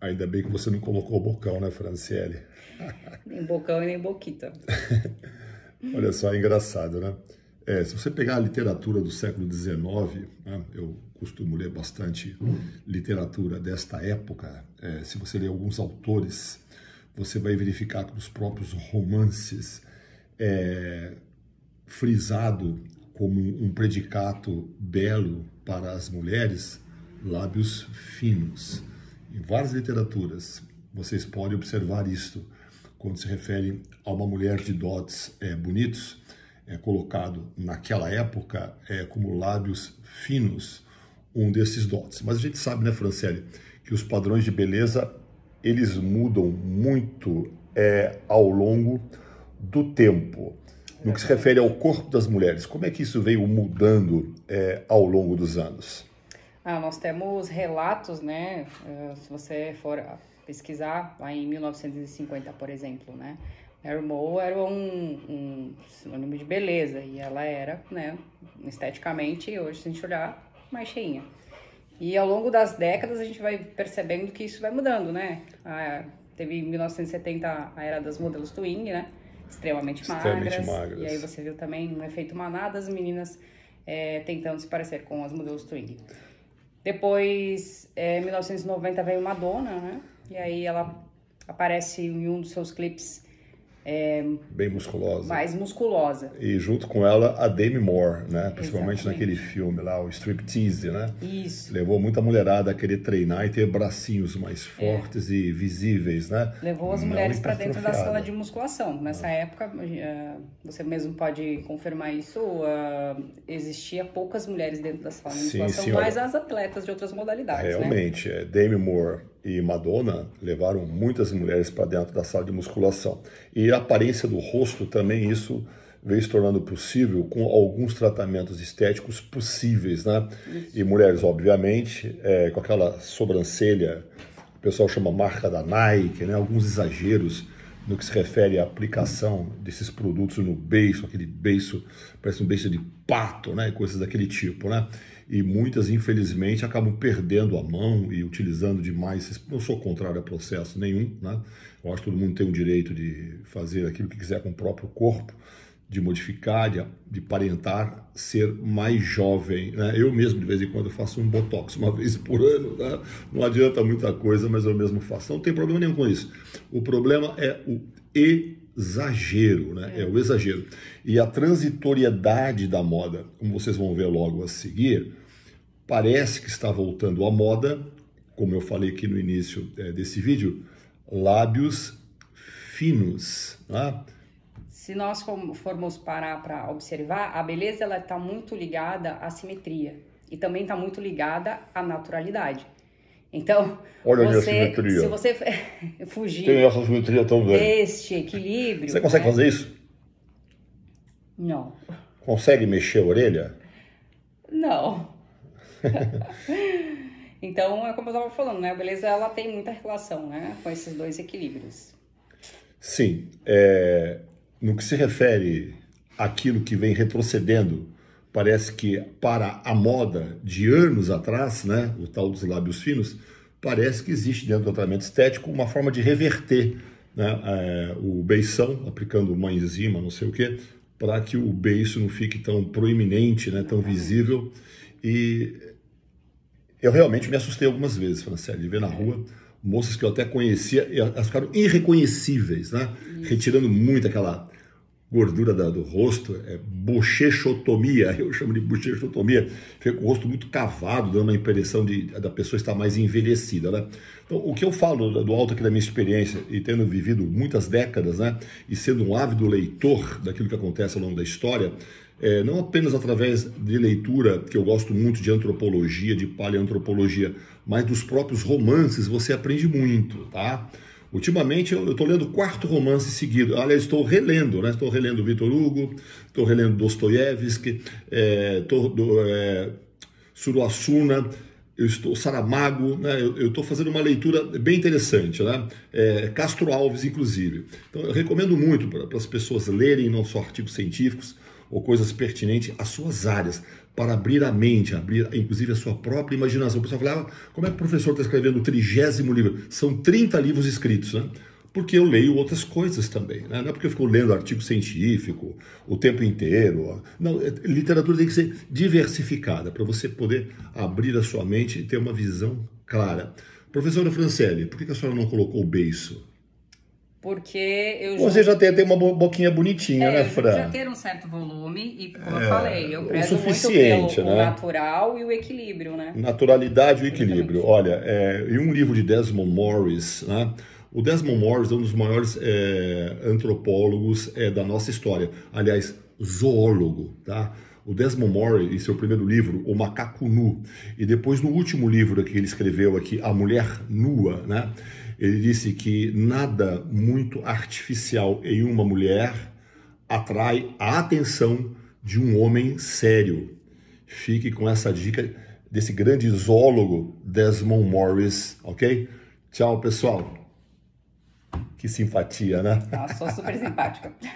Ainda bem que você não colocou o bocão, né, Franciele? nem bocão e nem boquita. Olha só, é engraçado, né? É, se você pegar a literatura do século XIX, né, eu costumo ler bastante literatura desta época. É, se você ler alguns autores, você vai verificar que nos próprios romances é frisado como um predicato belo para as mulheres, lábios finos. Em várias literaturas vocês podem observar isto quando se refere a uma mulher de dotes é, bonitos, é colocado naquela época é, como lábios finos um desses dotes. Mas a gente sabe, né, Franciele, que os padrões de beleza eles mudam muito é, ao longo do tempo. No que se refere ao corpo das mulheres, como é que isso veio mudando é, ao longo dos anos? Ah, nós temos relatos, né? Uh, se você for pesquisar lá em 1950, por exemplo, né? Mary Moe era um, um sinônimo de beleza e ela era, né, esteticamente, hoje se a gente olhar, mais cheinha. E ao longo das décadas a gente vai percebendo que isso vai mudando, né? Ah, teve em 1970 a era das modelos twin, né? Extremamente, Extremamente magras. magras. E aí você viu também um efeito manada, as meninas é, tentando se parecer com as modelos twin. Depois, é, em é, 1990, veio Madonna, né? E aí ela aparece em um dos seus clipes é, Bem musculosa. Mais musculosa. E junto com ela a Demi Moore, né? Principalmente Exatamente. naquele filme lá, o Striptease, né? Isso. Levou muita mulherada a querer treinar e ter bracinhos mais é. fortes é. e visíveis, né? Levou as Não mulheres para dentro da sala de musculação. Nessa é. época, eh, você mesmo pode confirmar isso, eh, existia poucas mulheres dentro da sala de musculação, mais mas as atletas de outras modalidades, né? Realmente, né? é. Demi Moore e Madonna levaram muitas mulheres para dentro da sala de musculação. E a aparência do rosto também isso veio se tornando possível com alguns tratamentos estéticos possíveis, né? Isso. E mulheres, obviamente, é, com aquela sobrancelha, o pessoal chama marca da Nike, né? Alguns exageros no que se refere à aplicação desses produtos no beiço, aquele beiço, parece um beiço de pato, né? Coisas daquele tipo, né? E muitas, infelizmente, acabam perdendo a mão e utilizando demais. Não sou contrário a processo nenhum, né? Eu acho que todo mundo tem o direito de fazer aquilo que quiser com o próprio corpo, de modificar, de, de parentar ser mais jovem. Né? Eu mesmo, de vez em quando, faço um botox uma vez por ano. Né? Não adianta muita coisa, mas eu mesmo faço. Não tem problema nenhum com isso. O problema é o exagero, né? É, o exagero. E a transitoriedade da moda, como vocês vão ver logo a seguir, parece que está voltando à moda, como eu falei aqui no início eh, desse vídeo, lábios finos. Né? se nós formos parar para observar, a beleza ela está muito ligada à simetria e também está muito ligada à naturalidade. Então, Olha é você, se você fugir Tem essa simetria deste equilíbrio... Você consegue né? fazer isso? Não. Consegue mexer a orelha? Não. então, é como eu estava falando, né? A beleza ela tem muita relação né? com esses dois equilíbrios. Sim. É... No que se refere àquilo que vem retrocedendo, parece que para a moda de anos atrás, né, o tal dos lábios finos, parece que existe dentro do tratamento estético uma forma de reverter né, é, o beição, aplicando uma enzima, não sei o quê, para que o beiço não fique tão proeminente, né, tão visível. E eu realmente me assustei algumas vezes, Franciele, de ver na rua moças que eu até conhecia, elas ficaram irreconhecíveis, né? Retirando muito aquela gordura da, do rosto, é bochechotomia, eu chamo de bochechotomia, fica com o rosto muito cavado, dando uma impressão de, da pessoa estar mais envelhecida, né? Então, o que eu falo do alto aqui da minha experiência, e tendo vivido muitas décadas, né, e sendo um ávido leitor daquilo que acontece ao longo da história, é, não apenas através de leitura, que eu gosto muito de antropologia, de paleantropologia, mas dos próprios romances, você aprende muito, tá? Ultimamente eu estou lendo o quarto romance seguido. Aliás, estou relendo, né? Estou relendo Vitor Hugo, estou relendo Dostoiévski, é, do, é, Suruassuna, né? eu estou Saramago, né? Eu estou fazendo uma leitura bem interessante, né? É, Castro Alves, inclusive. Então eu recomendo muito para as pessoas lerem não só artigos científicos ou coisas pertinentes às suas áreas, para abrir a mente, abrir inclusive a sua própria imaginação. O pessoal fala, ah, como é que o professor está escrevendo o trigésimo livro? São 30 livros escritos, né? Porque eu leio outras coisas também, né? não é porque eu fico lendo artigo científico o tempo inteiro. Não, é, literatura tem que ser diversificada para você poder abrir a sua mente e ter uma visão clara. Professora Francelli, por que a senhora não colocou o beiço? Porque eu Você já tem, tem uma boquinha bonitinha, é, né, Fran? Já ter um certo volume e, como é, eu falei, eu prezo o suficiente, pelo, né? o natural e o equilíbrio, né? Naturalidade e o equilíbrio. Olha, é, em um livro de Desmond Morris, né? O Desmond Morris é um dos maiores é, antropólogos é, da nossa história. Aliás, zoólogo, tá? O Desmond Morris, em seu primeiro livro, O Macaco Nu, e depois no último livro que ele escreveu aqui, A Mulher Nua, né? Ele disse que nada muito artificial em uma mulher atrai a atenção de um homem sério. Fique com essa dica desse grande zoólogo Desmond Morris, ok? Tchau, pessoal. Que simpatia, né? Ah, sou super simpática.